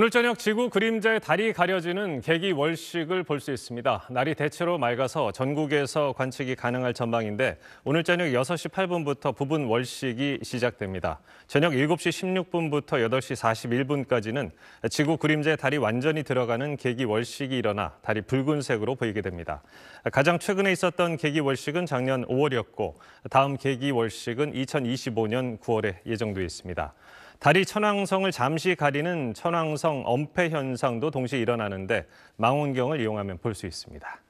오늘 저녁 지구 그림자의 달이 가려지는 개기 월식을 볼 수 있습니다. 날이 대체로 맑아서 전국에서 관측이 가능할 전망인데 오늘 저녁 6시 8분부터 부분 월식이 시작됩니다. 저녁 7시 16분부터 8시 41분까지는 지구 그림자의 달이 완전히 들어가는 개기 월식이 일어나 달이 붉은색으로 보이게 됩니다. 가장 최근에 있었던 개기 월식은 작년 5월이었고 다음 개기 월식은 2025년 9월에 예정돼 있습니다. 달이 천왕성을 잠시 가리는 천왕성 엄폐 현상도 동시에 일어나는데 망원경을 이용하면 볼 수 있습니다.